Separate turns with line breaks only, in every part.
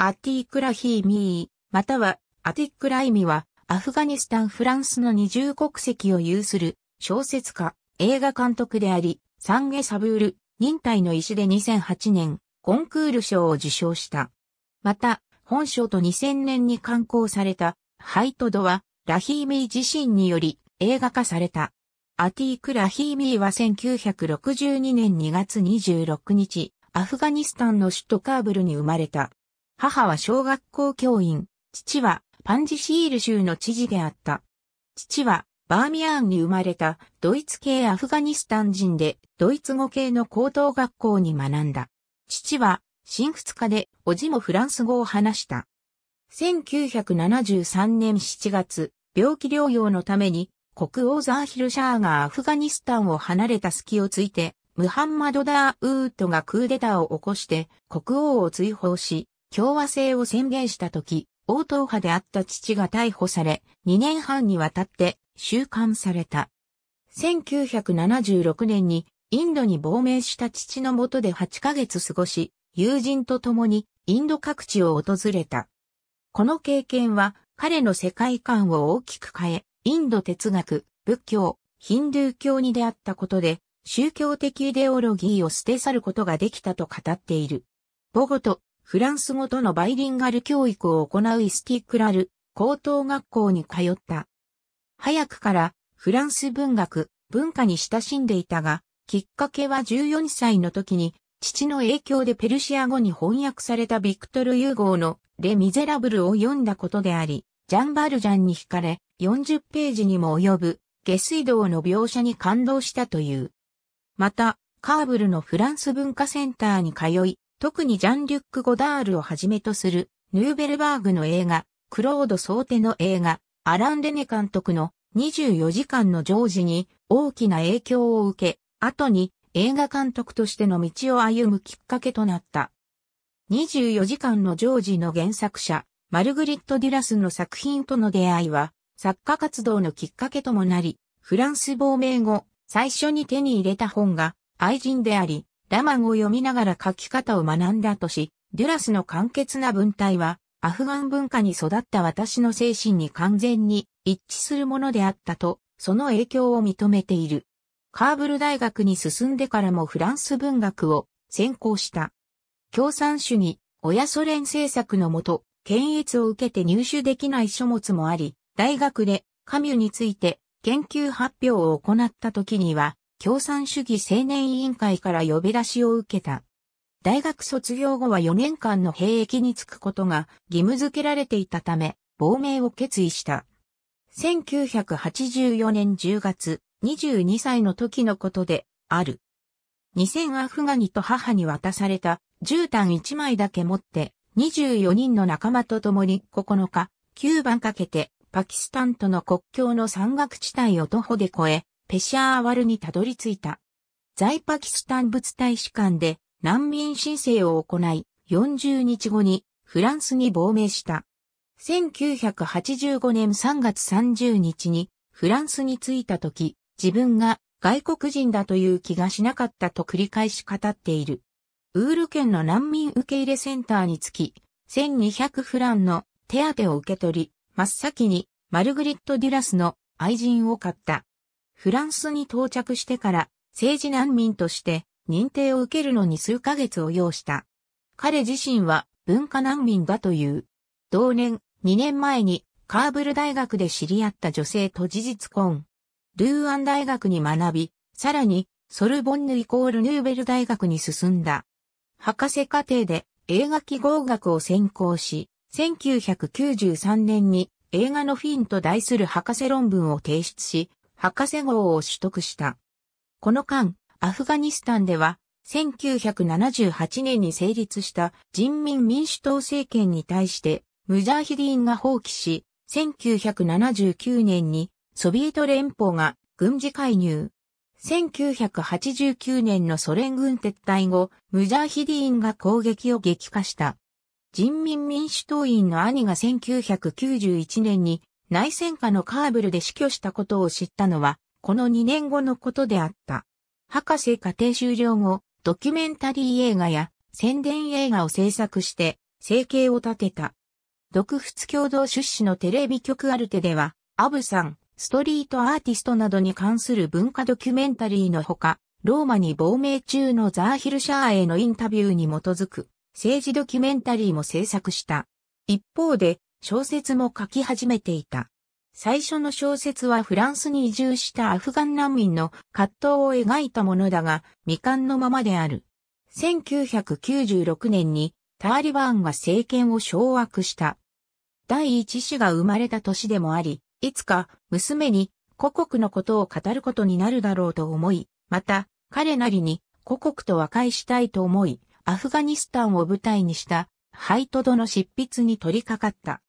アティークラヒーミー、またはアティックライミは、アフガニスタン・フランスの二重国籍を有する小説家、映画監督であり、サンゲ・サブール、忍耐の石で2008年、コンクール賞を受賞した。また、本賞と2000年に刊行された、ハイトドは、ラヒーミー自身により映画化された。アティーク・ラヒーミーは1962年2月26日、アフガニスタンの首都カーブルに生まれた。母は小学校教員、父はパンジシール州の知事であった。父はバーミヤーンに生まれたドイツ系アフガニスタン人でドイツ語系の高等学校に学んだ。父は新仏家でおじもフランス語を話した。1973年7月、病気療養のために国王ザーヒルシャーがアフガニスタンを離れた隙をついて、ムハンマド・ダー・ウートがクーデターを起こして国王を追放し、共和制を宣言した時、王答派であった父が逮捕され、2年半にわたって収監された。1976年にインドに亡命した父のもとで8ヶ月過ごし、友人と共にインド各地を訪れた。この経験は彼の世界観を大きく変え、インド哲学、仏教、ヒンドゥー教に出会ったことで、宗教的イデオロギーを捨て去ることができたと語っている。ボゴト、フランス語とのバイリンガル教育を行うイスティクラル高等学校に通った。早くからフランス文学、文化に親しんでいたが、きっかけは14歳の時に父の影響でペルシア語に翻訳されたビクトル・ユーゴーのレ・ミゼラブルを読んだことであり、ジャン・バルジャンに惹かれ、40ページにも及ぶ下水道の描写に感動したという。また、カーブルのフランス文化センターに通い、特にジャン・リュック・ゴダールをはじめとする、ヌーベルバーグの映画、クロード・ソーテの映画、アラン・レネ監督の24時間のジョージに大きな影響を受け、後に映画監督としての道を歩むきっかけとなった。24時間のジョージの原作者、マルグリット・デュラスの作品との出会いは、作家活動のきっかけともなり、フランス亡命後、最初に手に入れた本が愛人であり、ラマンを読みながら書き方を学んだとし、デュラスの簡潔な文体は、アフガン文化に育った私の精神に完全に一致するものであったと、その影響を認めている。カーブル大学に進んでからもフランス文学を専攻した。共産主義、親ソ連政策のもと、検閲を受けて入手できない書物もあり、大学でカミュについて研究発表を行った時には、共産主義青年委員会から呼び出しを受けた。大学卒業後は4年間の兵役に就くことが義務付けられていたため、亡命を決意した。1984年10月、22歳の時のことで、ある。2000アフガニと母に渡された、絨毯1枚だけ持って、24人の仲間と共に9日、9番かけて、パキスタンとの国境の山岳地帯を徒歩で越え、ペシャーワルにたどり着いた。在パキスタン仏大使館で難民申請を行い、40日後にフランスに亡命した。1985年3月30日にフランスに着いた時、自分が外国人だという気がしなかったと繰り返し語っている。ウール県の難民受け入れセンターにつき、1200フランの手当を受け取り、真っ先にマルグリット・デュラスの愛人を買った。フランスに到着してから政治難民として認定を受けるのに数ヶ月を要した。彼自身は文化難民だという。同年、2年前にカーブル大学で知り合った女性と事実婚。ルーアン大学に学び、さらにソルボンヌイコールヌーベル大学に進んだ。博士課程で映画記号学を専攻し、1993年に映画のフィンと題する博士論文を提出し、博士号を取得した。この間、アフガニスタンでは、1978年に成立した人民民主党政権に対して、ムジャーヒディーンが放棄し、1979年にソビエト連邦が軍事介入。1989年のソ連軍撤退後、ムジャーヒディーンが攻撃を激化した。人民民主党員の兄が1991年に内戦下のカーブルで死去したことを知ったのは、この2年後のことであった。博士課程終了後、ドキュメンタリー映画や宣伝映画を制作して、生計を立てた。独仏共同出資のテレビ局アルテでは、アブさん、ストリートアーティストなどに関する文化ドキュメンタリーのほか、ローマに亡命中のザーヒルシャーへのインタビューに基づく政治ドキュメンタリーも制作した。一方で、小説も書き始めていた。最初の小説はフランスに移住したアフガン難民の葛藤を描いたものだが、未完のままである。1996年にタリバンが政権を掌握した。第一子が生まれた年でもあり、いつか娘に故国のことを語ることになるだろうと思い、また彼なりに故国と和解したいと思い、アフガニスタンを舞台にしたハイトドの執筆に取り掛かった。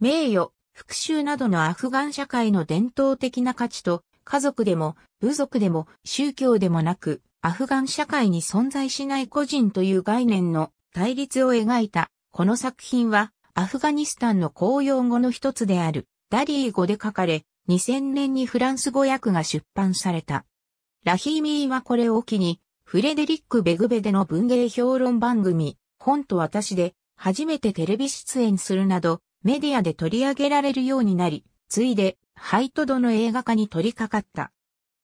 名誉、復讐などのアフガン社会の伝統的な価値と、家族でも、部族でも、宗教でもなく、アフガン社会に存在しない個人という概念の対立を描いた、この作品は、アフガニスタンの公用語の一つである、ダリー語で書かれ、2000年にフランス語訳が出版された。ラヒーミーはこれを機に、フレデリック・ベグベでの文芸評論番組、本と私で、初めてテレビ出演するなど、メディアで取り上げられるようになり、ついで、ハイトドの映画化に取り掛かった。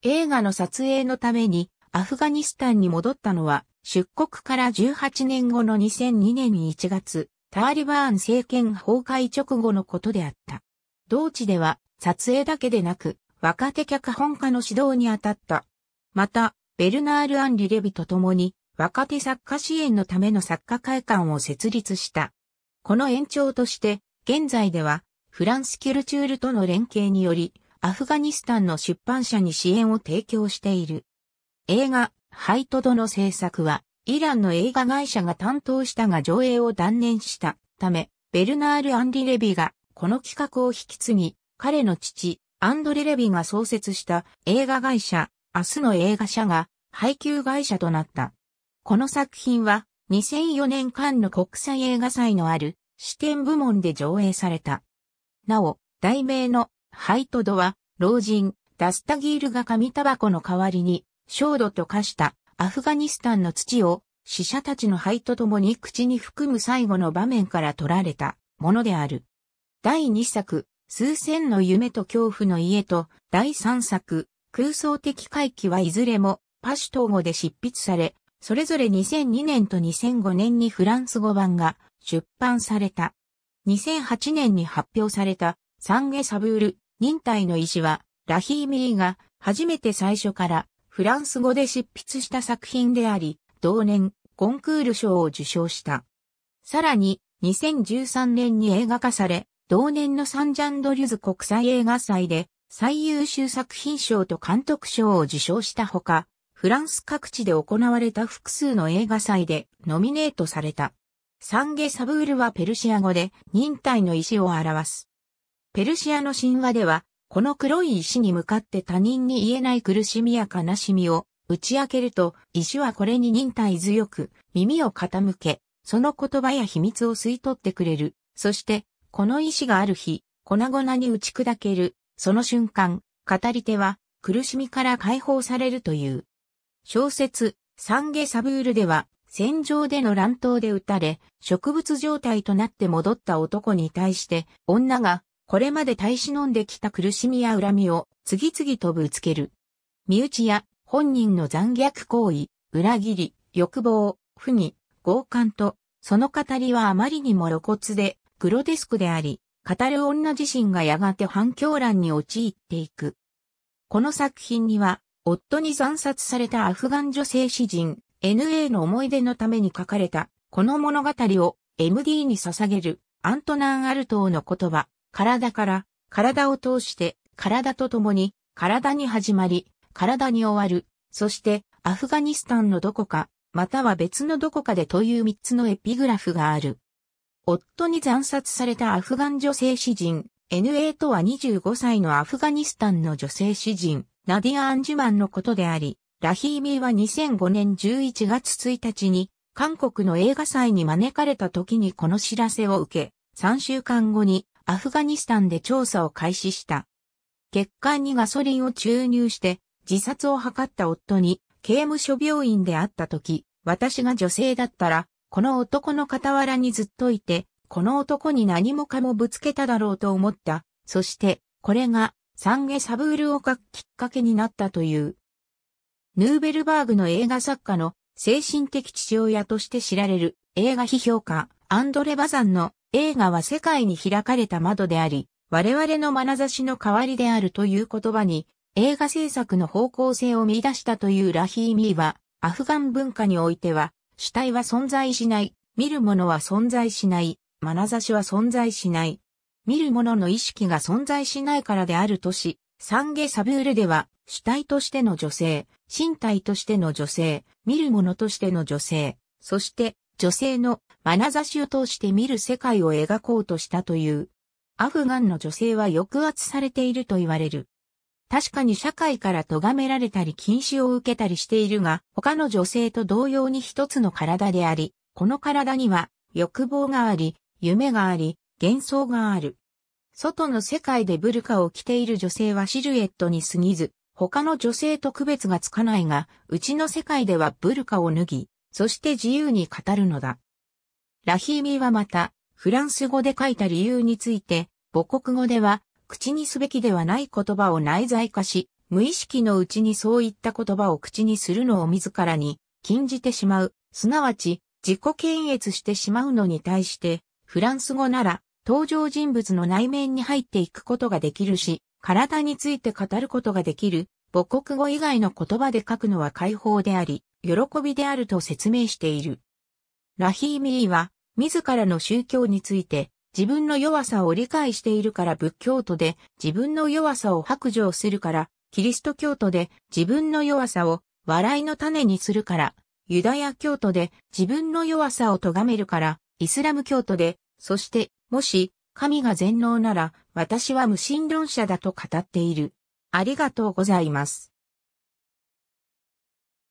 映画の撮影のために、アフガニスタンに戻ったのは、出国から18年後の2002年1月、タリバーン政権崩壊直後のことであった。同地では、撮影だけでなく、若手脚本家の指導に当たった。また、ベルナール・アンリ・レビと共に、若手作家支援のための作家会館を設立した。この延長として、現在では、フランスキュルチュールとの連携により、アフガニスタンの出版社に支援を提供している。映画、ハイトドの制作は、イランの映画会社が担当したが上映を断念したため、ベルナール・アンリ・レビがこの企画を引き継ぎ、彼の父、アンドレ・レビが創設した映画会社、明日の映画社が配給会社となった。この作品は2004年間の国際映画祭のある視点部門で上映された。なお、題名のハイトドは、老人、ダスタギールが紙タバコの代わりに、焦土と化したアフガニスタンの土を、死者たちの灰と共に口に含む最後の場面から取られたものである。第2作、数千の夢と恐怖の家と、第3作、空想的回帰はいずれも、パシュト語で執筆され、それぞれ2002年と2005年にフランス語版が出版された。2008年に発表された、サンゲサブール、忍耐の意志は、ラヒーミーが初めて最初からフランス語で執筆した作品であり、同年、コンクール賞を受賞した。さらに、2013年に映画化され、同年のサンジャンドリューズ国際映画祭で最優秀作品賞と監督賞を受賞したほか、フランス各地で行われた複数の映画祭でノミネートされた。サンゲサブールはペルシア語で忍耐の石を表す。ペルシアの神話では、この黒い石に向かって他人に言えない苦しみや悲しみを打ち明けると、石はこれに忍耐強く耳を傾け、その言葉や秘密を吸い取ってくれる。そして、この石がある日、粉々に打ち砕ける。その瞬間、語り手は苦しみから解放されるという。小説、サンゲサブールでは、戦場での乱闘で撃たれ、植物状態となって戻った男に対して、女が、これまで耐え忍んできた苦しみや恨みを、次々とぶつける。身内や、本人の残虐行為、裏切り、欲望、不義、強姦と、その語りはあまりにも露骨で、グロデスクであり、語る女自身がやがて反響乱に陥っていく。この作品には、夫に惨殺されたアフガン女性詩人、NA の思い出のために書かれた、この物語を MD に捧げるアントナン・アルトーの言葉、体から、体を通して、体と共に、体に始まり、体に終わる、そしてアフガニスタンのどこか、または別のどこかでという3つのエピグラフがある。夫に惨殺されたアフガン女性詩人、NA とは25歳のアフガニスタンの女性詩人、ナディア・アンジュマンのことであり、ラヒーミーは2005年11月1日に、韓国の映画祭に招かれた時にこの知らせを受け、3週間後にアフガニスタンで調査を開始した。血管にガソリンを注入して自殺を図った夫に刑務所病院であった時、私が女性だったら、この男の傍らにずっといて、この男に何もかもぶつけただろうと思った。そして、これが、サンゲサブールを書くきっかけになったという。ヌーベルバーグの映画作家の精神的父親として知られる映画批評家アンドレ・バザンの映画は世界に開かれた窓であり、我々の眼差しの代わりであるという言葉に映画制作の方向性を見出したというラヒーミーはアフガン文化においては主体は存在しない、見るものは存在しない、眼差しは存在しない。見るものの意識が存在しないからであるとし、サンゲサブールでは、主体としての女性、身体としての女性、見るものとしての女性、そして女性の眼差しを通して見る世界を描こうとしたという。アフガンの女性は抑圧されていると言われる。確かに社会から咎められたり禁止を受けたりしているが、他の女性と同様に一つの体であり、この体には欲望があり、夢があり、幻想がある。外の世界でブルカを着ている女性はシルエットに過ぎず、他の女性と区別がつかないが、うちの世界ではブルカを脱ぎ、そして自由に語るのだ。ラヒーミーはまた、フランス語で書いた理由について、母国語では、口にすべきではない言葉を内在化し、無意識のうちにそういった言葉を口にするのを自らに禁じてしまう、すなわち自己検閲してしまうのに対して、フランス語なら登場人物の内面に入っていくことができるし、体について語ることができる、母国語以外の言葉で書くのは解放であり、喜びであると説明している。ラヒーミーは、自らの宗教について、自分の弱さを理解しているから仏教徒で、自分の弱さを白状するから、キリスト教徒で、自分の弱さを笑いの種にするから、ユダヤ教徒で、自分の弱さを咎めるから、イスラム教徒で、そしてもし、神が全能なら、私は無神論者だと語っている。ありがとうございます。